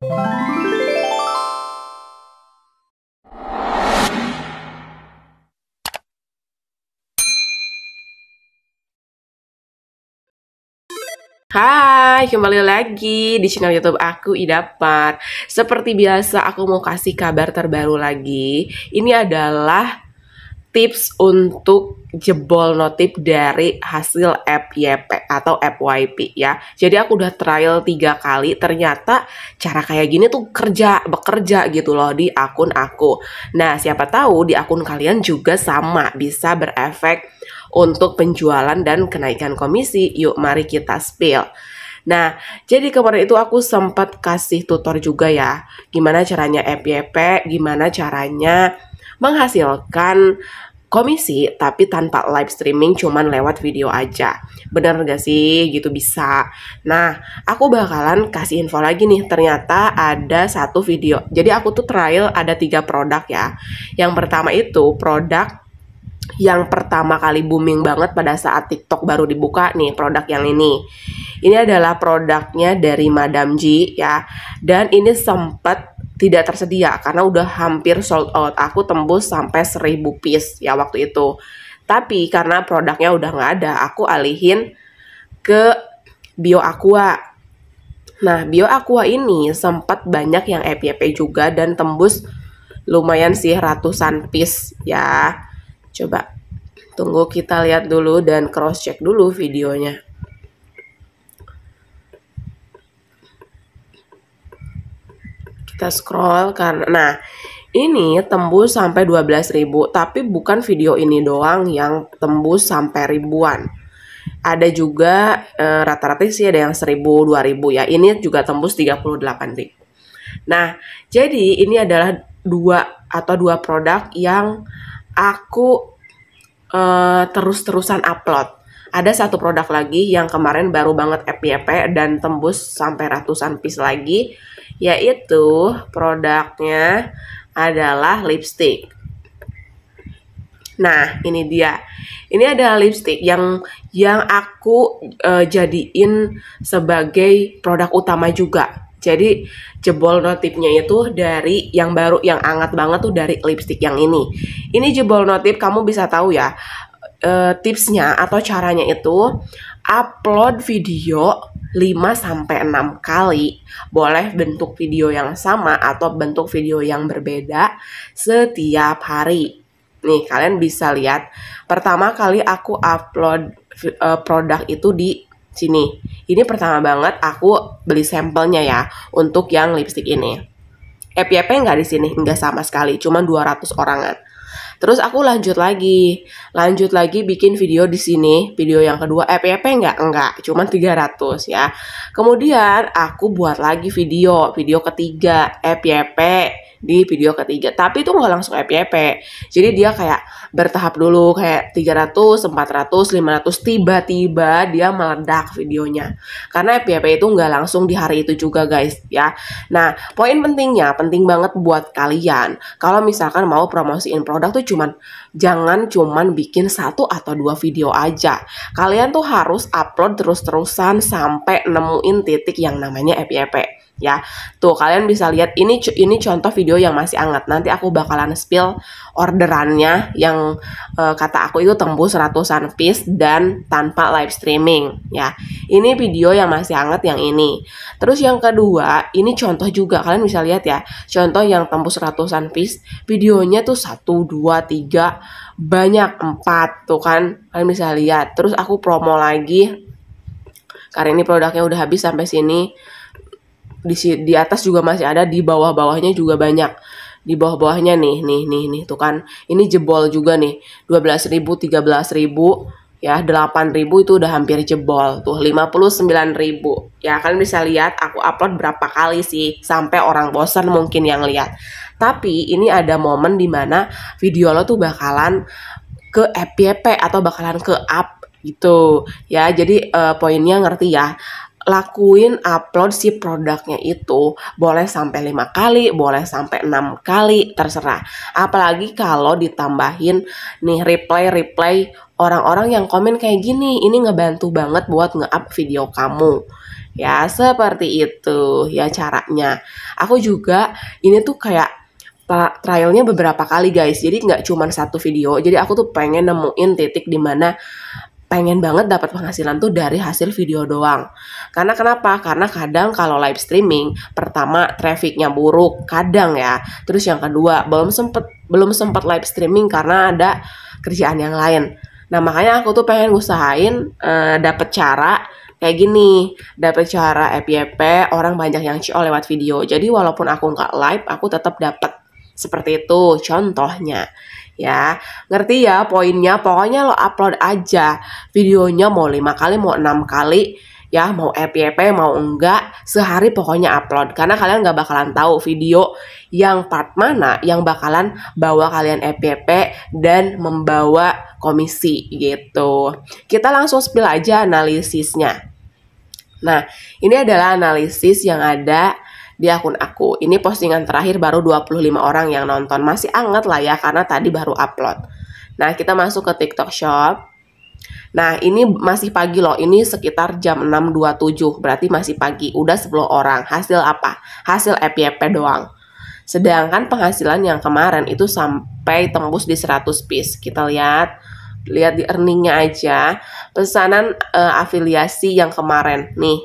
Hai, kembali lagi di channel YouTube aku Idapar. Seperti biasa, aku mau kasih kabar terbaru lagi. Ini adalah tips untuk jebol notif dari hasil app YP atau app YP ya. Jadi aku udah trial tiga kali, ternyata cara kayak gini tuh kerja, bekerja gitu loh di akun aku. Nah siapa tahu di akun kalian juga sama bisa berefek untuk penjualan dan kenaikan komisi. Yuk mari kita spill. Nah, jadi kemarin itu aku sempat kasih tutor juga ya, gimana caranya app YP, gimana caranya menghasilkan komisi tapi tanpa live streaming cuman lewat video aja bener gak sih gitu bisa nah aku bakalan kasih info lagi nih ternyata ada satu video jadi aku tuh trial ada tiga produk ya yang pertama itu produk yang pertama kali booming banget pada saat TikTok baru dibuka nih produk yang ini. Ini adalah produknya dari Madam G ya. Dan ini sempat tidak tersedia karena udah hampir sold out. Aku tembus sampai 1000 piece ya waktu itu. Tapi karena produknya udah nggak ada, aku alihin ke Bio Aqua. Nah, Bio Aqua ini sempat banyak yang FYP juga dan tembus lumayan sih ratusan piece ya. Coba tunggu kita lihat dulu dan cross check dulu videonya. kita scroll karena nah ini tembus sampai 12.000 tapi bukan video ini doang yang tembus sampai ribuan ada juga eh, rata-rata uh, sih ada yang 1000 2000 ya ini juga tembus 38.000 nah jadi ini adalah dua atau dua produk yang aku uh, terus-terusan upload ada satu produk lagi yang kemarin baru banget FYP dan tembus sampai ratusan piece lagi yaitu produknya adalah lipstick. Nah, ini dia. Ini adalah lipstick yang yang aku uh, jadiin sebagai produk utama juga. Jadi jebol notifnya itu dari yang baru yang anget banget tuh dari lipstick yang ini. Ini jebol notif kamu bisa tahu ya uh, tipsnya atau caranya itu upload video 5 sampai 6 kali. Boleh bentuk video yang sama atau bentuk video yang berbeda setiap hari. Nih, kalian bisa lihat pertama kali aku upload uh, produk itu di sini. Ini pertama banget aku beli sampelnya ya untuk yang lipstick ini. FYP nggak di sini, nggak sama sekali, cuma 200 orangan. Terus aku lanjut lagi, lanjut lagi bikin video di sini, video yang kedua PP eh, enggak? Enggak, cuman 300 ya. Kemudian aku buat lagi video, video ketiga PP eh, di video ketiga. Tapi itu nggak langsung FYP. E e Jadi dia hmm. kayak bertahap dulu kayak 300, 400, 500 tiba-tiba dia meledak videonya. Karena FYP e itu nggak langsung di hari itu juga guys ya. Nah, poin pentingnya penting banget buat kalian. Kalau misalkan mau promosiin produk tuh cuman jangan cuman bikin satu atau dua video aja. Kalian tuh harus upload terus-terusan sampai nemuin titik yang namanya FYP ya. Tuh kalian bisa lihat ini ini contoh video yang masih hangat. Nanti aku bakalan spill orderannya yang e, kata aku itu tembus ratusan piece dan tanpa live streaming ya. Ini video yang masih hangat yang ini. Terus yang kedua, ini contoh juga kalian bisa lihat ya. Contoh yang tembus ratusan piece, videonya tuh 1 2 3 banyak empat tuh kan. Kalian bisa lihat. Terus aku promo lagi karena ini produknya udah habis sampai sini di di atas juga masih ada di bawah-bawahnya juga banyak di bawah-bawahnya nih nih nih nih tuh kan ini jebol juga nih 12.000 13.000 ya 8.000 itu udah hampir jebol tuh 59.000 ya kalian bisa lihat aku upload berapa kali sih sampai orang bosan mungkin yang lihat tapi ini ada momen dimana video lo tuh bakalan ke FYP atau bakalan ke up gitu ya jadi uh, poinnya ngerti ya lakuin upload si produknya itu boleh sampai lima kali, boleh sampai enam kali, terserah. Apalagi kalau ditambahin nih replay-replay orang-orang yang komen kayak gini, ini ngebantu banget buat nge-up video kamu. Ya, seperti itu ya caranya. Aku juga ini tuh kayak trialnya beberapa kali guys jadi nggak cuma satu video jadi aku tuh pengen nemuin titik dimana pengen banget dapat penghasilan tuh dari hasil video doang. Karena kenapa? Karena kadang kalau live streaming, pertama trafficnya buruk, kadang ya. Terus yang kedua, belum sempet belum sempat live streaming karena ada kerjaan yang lain. Nah makanya aku tuh pengen usahain uh, eh, dapat cara kayak gini dapat cara FYP orang banyak yang ciol lewat video jadi walaupun aku nggak live aku tetap dapat seperti itu contohnya ya ngerti ya poinnya pokoknya lo upload aja videonya mau lima kali mau enam kali ya mau FYP mau enggak sehari pokoknya upload karena kalian nggak bakalan tahu video yang part mana yang bakalan bawa kalian FYP dan membawa komisi gitu kita langsung spill aja analisisnya nah ini adalah analisis yang ada di akun aku. Ini postingan terakhir baru 25 orang yang nonton. Masih anget lah ya karena tadi baru upload. Nah, kita masuk ke TikTok Shop. Nah, ini masih pagi loh. Ini sekitar jam 6.27, berarti masih pagi. Udah 10 orang. Hasil apa? Hasil FYP doang. Sedangkan penghasilan yang kemarin itu sampai tembus di 100 piece. Kita lihat lihat di earningnya aja pesanan uh, afiliasi yang kemarin nih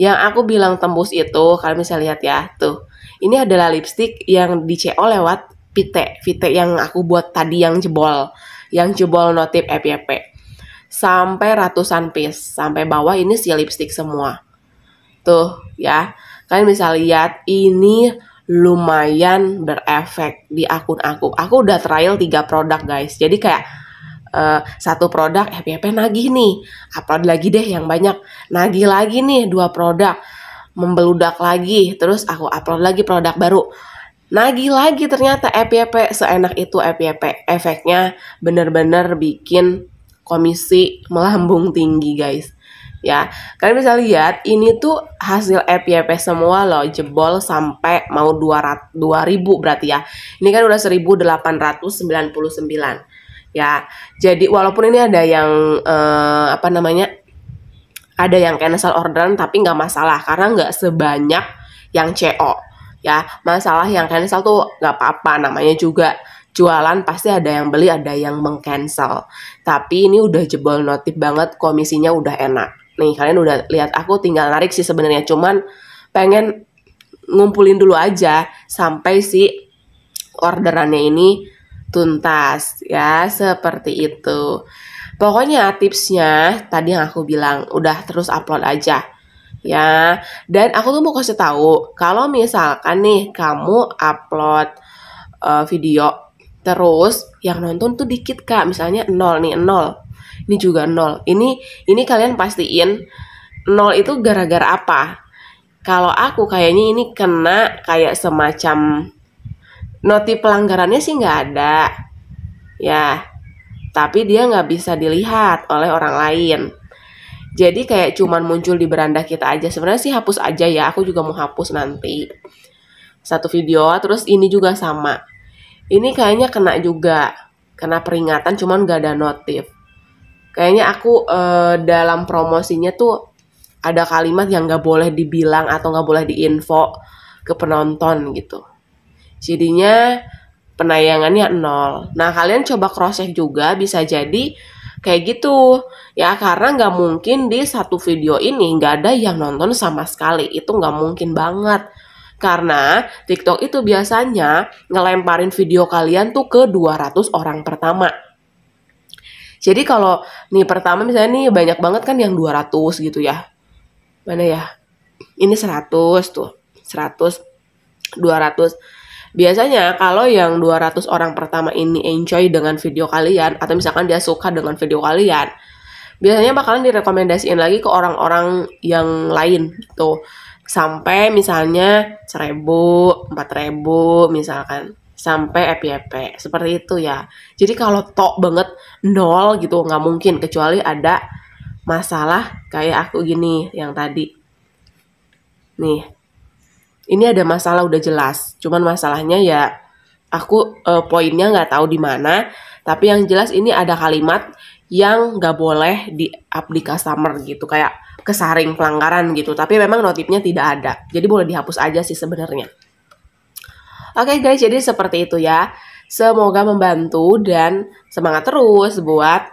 yang aku bilang tembus itu, kalian bisa lihat ya, tuh. Ini adalah lipstick yang di CO lewat Vite, Vite yang aku buat tadi yang jebol, yang jebol notif FYP. Eh, sampai ratusan piece, sampai bawah ini si lipstick semua. Tuh, ya. Kalian bisa lihat ini lumayan berefek di akun aku. Aku udah trial tiga produk guys. Jadi kayak uh, satu produk FPP eh, nagih nih upload lagi deh yang banyak nagih lagi nih dua produk membeludak lagi terus aku upload lagi produk baru nagih lagi ternyata FYP eh, seenak itu FYP efeknya bener-bener bikin komisi melambung tinggi guys ya kalian bisa lihat ini tuh hasil FYP semua loh jebol sampai mau 200, 2000 berarti ya ini kan udah 1899 ya jadi walaupun ini ada yang uh, apa namanya ada yang cancel orderan tapi nggak masalah karena nggak sebanyak yang CO ya masalah yang cancel tuh nggak apa-apa namanya juga jualan pasti ada yang beli ada yang mengcancel tapi ini udah jebol notif banget komisinya udah enak nih kalian udah lihat aku tinggal narik sih sebenarnya cuman pengen ngumpulin dulu aja sampai si orderannya ini tuntas ya seperti itu pokoknya tipsnya tadi yang aku bilang udah terus upload aja ya dan aku tuh mau kasih tahu kalau misalkan nih kamu upload uh, video terus yang nonton tuh dikit kak misalnya nol nih nol ini juga nol ini ini kalian pastiin nol itu gara-gara apa kalau aku kayaknya ini kena kayak semacam noti pelanggarannya sih nggak ada ya tapi dia nggak bisa dilihat oleh orang lain jadi kayak cuman muncul di beranda kita aja sebenarnya sih hapus aja ya aku juga mau hapus nanti satu video terus ini juga sama ini kayaknya kena juga kena peringatan cuman gak ada notif kayaknya aku eh, dalam promosinya tuh ada kalimat yang gak boleh dibilang atau gak boleh diinfo ke penonton gitu Jadinya penayangannya nol. Nah kalian coba cross check juga bisa jadi kayak gitu ya karena nggak mungkin di satu video ini nggak ada yang nonton sama sekali itu nggak mungkin banget karena TikTok itu biasanya ngelemparin video kalian tuh ke 200 orang pertama. Jadi kalau nih pertama misalnya nih banyak banget kan yang 200 gitu ya. Mana ya? Ini 100 tuh. 100 200 Biasanya kalau yang 200 orang pertama ini enjoy dengan video kalian atau misalkan dia suka dengan video kalian, biasanya bakalan direkomendasiin lagi ke orang-orang yang lain gitu. Sampai misalnya 1000, 4000 misalkan sampai FYP seperti itu ya jadi kalau tok banget nol gitu nggak mungkin kecuali ada masalah kayak aku gini yang tadi nih ini ada masalah udah jelas cuman masalahnya ya aku uh, poinnya nggak tahu di mana tapi yang jelas ini ada kalimat yang nggak boleh di up di customer gitu kayak kesaring pelanggaran gitu tapi memang notifnya tidak ada jadi boleh dihapus aja sih sebenarnya oke okay guys jadi seperti itu ya semoga membantu dan semangat terus buat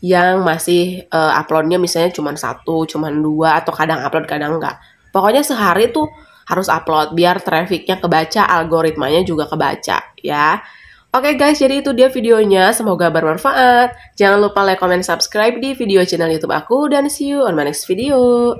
yang masih uh, uploadnya misalnya cuma satu cuma dua atau kadang upload kadang enggak pokoknya sehari tuh harus upload biar trafficnya kebaca, algoritmanya juga kebaca ya. Oke guys, jadi itu dia videonya. Semoga bermanfaat. Jangan lupa like, comment, subscribe di video channel YouTube aku dan see you on my next video.